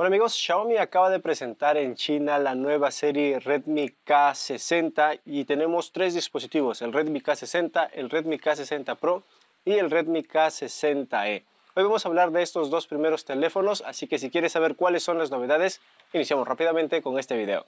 Hola amigos, Xiaomi acaba de presentar en China la nueva serie Redmi K60 y tenemos tres dispositivos, el Redmi K60, el Redmi K60 Pro y el Redmi K60e. Hoy vamos a hablar de estos dos primeros teléfonos, así que si quieres saber cuáles son las novedades, iniciamos rápidamente con este video.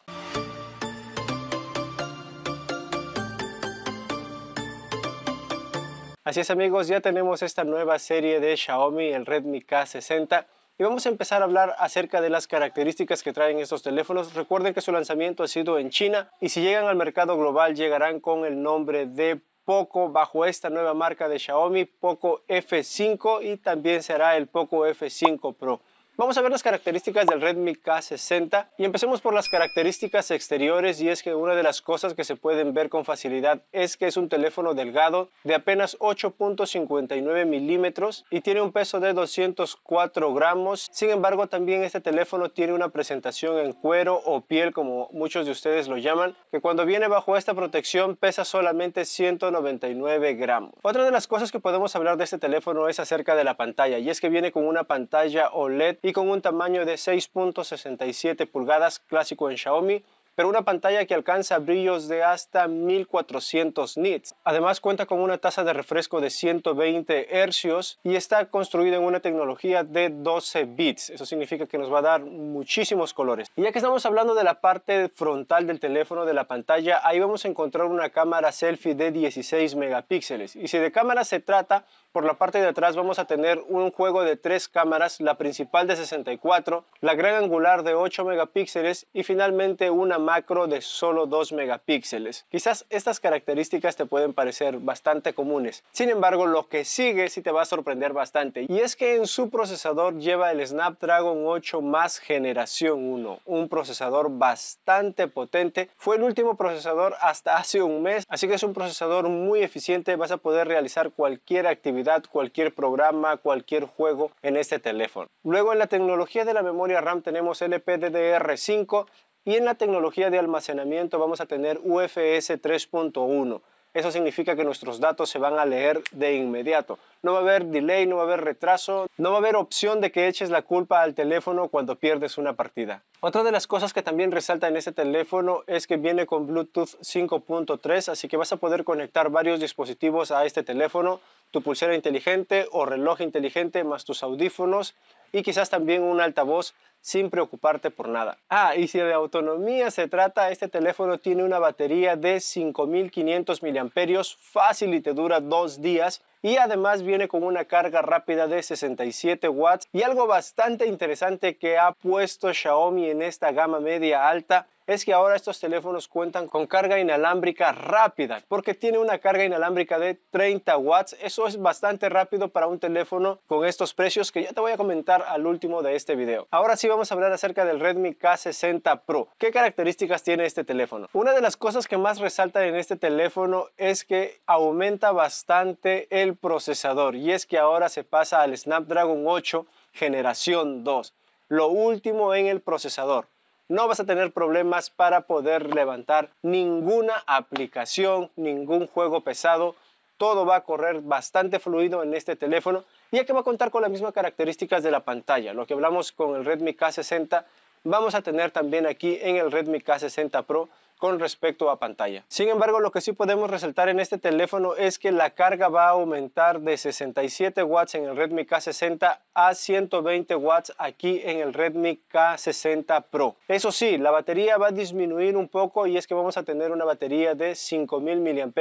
Así es amigos, ya tenemos esta nueva serie de Xiaomi, el Redmi K60 y vamos a empezar a hablar acerca de las características que traen estos teléfonos. Recuerden que su lanzamiento ha sido en China y si llegan al mercado global llegarán con el nombre de Poco bajo esta nueva marca de Xiaomi, Poco F5 y también será el Poco F5 Pro. Vamos a ver las características del Redmi K60 y empecemos por las características exteriores y es que una de las cosas que se pueden ver con facilidad es que es un teléfono delgado de apenas 8.59 milímetros y tiene un peso de 204 gramos. Sin embargo, también este teléfono tiene una presentación en cuero o piel como muchos de ustedes lo llaman, que cuando viene bajo esta protección pesa solamente 199 gramos. Otra de las cosas que podemos hablar de este teléfono es acerca de la pantalla y es que viene con una pantalla OLED y con un tamaño de 6.67 pulgadas clásico en Xiaomi pero una pantalla que alcanza brillos de hasta 1400 nits. Además cuenta con una tasa de refresco de 120 hercios y está construida en una tecnología de 12 bits. Eso significa que nos va a dar muchísimos colores. Y ya que estamos hablando de la parte frontal del teléfono, de la pantalla, ahí vamos a encontrar una cámara selfie de 16 megapíxeles. Y si de cámara se trata, por la parte de atrás vamos a tener un juego de tres cámaras, la principal de 64, la gran angular de 8 megapíxeles y finalmente una macro de solo 2 megapíxeles. Quizás estas características te pueden parecer bastante comunes. Sin embargo, lo que sigue sí te va a sorprender bastante y es que en su procesador lleva el Snapdragon 8 más generación 1, un procesador bastante potente. Fue el último procesador hasta hace un mes, así que es un procesador muy eficiente, vas a poder realizar cualquier actividad, cualquier programa, cualquier juego en este teléfono. Luego en la tecnología de la memoria RAM tenemos LPDDR5, y en la tecnología de almacenamiento vamos a tener UFS 3.1. Eso significa que nuestros datos se van a leer de inmediato. No va a haber delay, no va a haber retraso, no va a haber opción de que eches la culpa al teléfono cuando pierdes una partida. Otra de las cosas que también resalta en este teléfono es que viene con Bluetooth 5.3, así que vas a poder conectar varios dispositivos a este teléfono, tu pulsera inteligente o reloj inteligente más tus audífonos y quizás también un altavoz sin preocuparte por nada. Ah, y si de autonomía se trata, este teléfono tiene una batería de 5500 mAh fácil y te dura dos días y además viene con una carga rápida de 67 watts y algo bastante interesante que ha puesto Xiaomi en esta gama media alta es que ahora estos teléfonos cuentan con carga inalámbrica rápida, porque tiene una carga inalámbrica de 30 watts. Eso es bastante rápido para un teléfono con estos precios que ya te voy a comentar al último de este video. Ahora sí vamos a hablar acerca del Redmi K60 Pro. ¿Qué características tiene este teléfono? Una de las cosas que más resaltan en este teléfono es que aumenta bastante el procesador y es que ahora se pasa al Snapdragon 8 generación 2, lo último en el procesador no vas a tener problemas para poder levantar ninguna aplicación, ningún juego pesado. Todo va a correr bastante fluido en este teléfono, ya que va a contar con las mismas características de la pantalla. Lo que hablamos con el Redmi K60 vamos a tener también aquí en el Redmi K60 Pro con respecto a pantalla. Sin embargo, lo que sí podemos resaltar en este teléfono es que la carga va a aumentar de 67 watts en el Redmi K60 a 120 watts aquí en el Redmi K60 Pro. Eso sí, la batería va a disminuir un poco y es que vamos a tener una batería de 5000 mah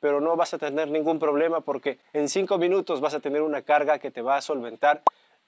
pero no vas a tener ningún problema porque en 5 minutos vas a tener una carga que te va a solventar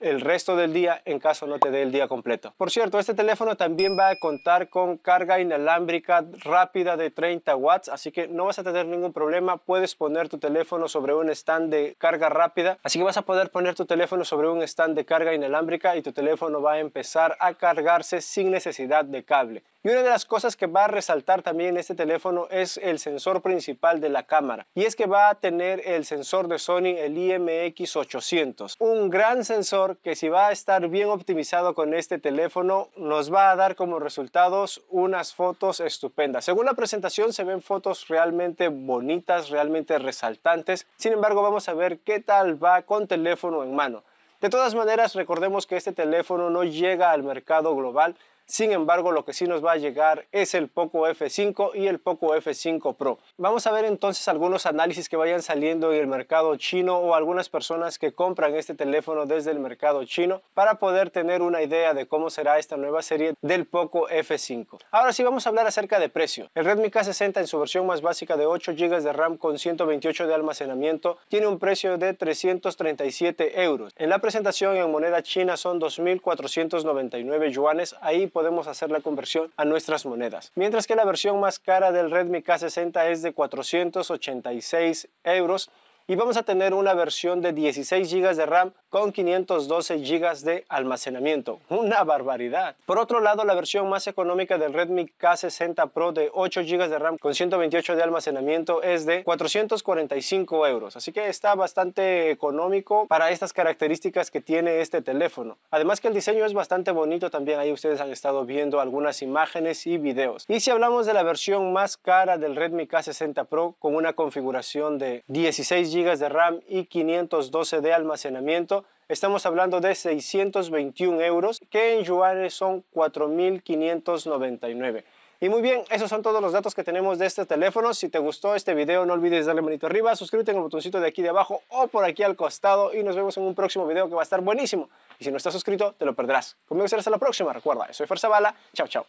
el resto del día en caso no te dé el día completo. Por cierto, este teléfono también va a contar con carga inalámbrica rápida de 30 watts, así que no vas a tener ningún problema. Puedes poner tu teléfono sobre un stand de carga rápida, así que vas a poder poner tu teléfono sobre un stand de carga inalámbrica y tu teléfono va a empezar a cargarse sin necesidad de cable. Y una de las cosas que va a resaltar también este teléfono es el sensor principal de la cámara. Y es que va a tener el sensor de Sony, el IMX800. Un gran sensor que si va a estar bien optimizado con este teléfono, nos va a dar como resultados unas fotos estupendas. Según la presentación se ven fotos realmente bonitas, realmente resaltantes. Sin embargo, vamos a ver qué tal va con teléfono en mano. De todas maneras, recordemos que este teléfono no llega al mercado global, sin embargo, lo que sí nos va a llegar es el Poco F5 y el Poco F5 Pro. Vamos a ver entonces algunos análisis que vayan saliendo en el mercado chino o algunas personas que compran este teléfono desde el mercado chino para poder tener una idea de cómo será esta nueva serie del Poco F5. Ahora sí vamos a hablar acerca de precio. El Redmi K60 en su versión más básica de 8 GB de RAM con 128 de almacenamiento tiene un precio de 337 euros. En la presentación en moneda china son 2.499 yuanes. Ahí podemos hacer la conversión a nuestras monedas. Mientras que la versión más cara del Redmi K60 es de 486 euros y vamos a tener una versión de 16 GB de RAM con 512 GB de almacenamiento. Una barbaridad. Por otro lado, la versión más económica del Redmi K60 Pro de 8 GB de RAM con 128 de almacenamiento es de 445 euros. Así que está bastante económico para estas características que tiene este teléfono. Además que el diseño es bastante bonito también. Ahí ustedes han estado viendo algunas imágenes y videos. Y si hablamos de la versión más cara del Redmi K60 Pro con una configuración de 16 GB GB de RAM y 512 de almacenamiento, estamos hablando de 621 euros, que en yuanes son 4.599. Y muy bien, esos son todos los datos que tenemos de este teléfono. Si te gustó este video, no olvides darle manito arriba, suscríbete en el botoncito de aquí de abajo o por aquí al costado y nos vemos en un próximo video que va a estar buenísimo. Y si no estás suscrito, te lo perderás. Conmigo será hasta la próxima. Recuerda, soy Fuerza Bala. Chao, chao.